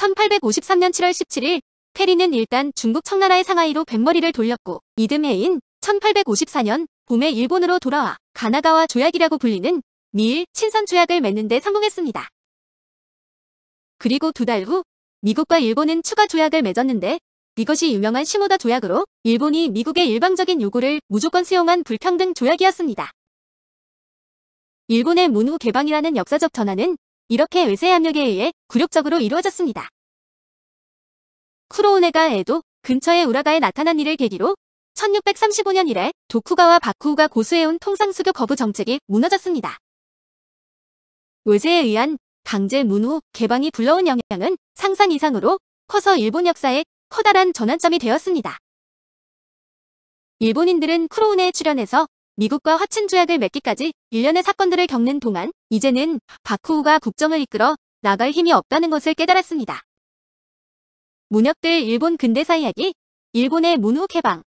1853년 7월 17일 페리는 일단 중국 청나라의 상하이로 뱃머리를 돌렸고 이듬해인 1854년 봄에 일본으로 돌아와 가나가와 조약이라고 불리는 미일 친선 조약을 맺는 데 성공했습니다. 그리고 두 달 후 미국과 일본은 추가 조약을 맺었는데 이것이 유명한 시모다 조약으로 일본이 미국의 일방적인 요구를 무조건 수용한 불평등 조약이었습니다. 일본의 문후 개방이라는 역사적 전환은 이렇게 외세 압력에 의해 굴욕적으로 이루어졌습니다. 크로우네가 에도 근처의 우라가에 나타난 일을 계기로 1635년 이래 도쿠가와 바쿠우가 고수해온 통상수교 거부 정책이 무너졌습니다. 외세에 의한 강제 문후 개방이 불러온 영향은 상상 이상으로 커서 일본 역사에 커다란 전환점이 되었습니다. 일본인들은 크로우네에 출연해서 미국과 화친 조약을 맺기까지 1년의 사건들을 겪는 동안 이제는 바쿠우가 국정을 이끌어 나갈 힘이 없다는 것을 깨달았습니다. 문혁들 일본 근대사 이야기 일본의 문후 개방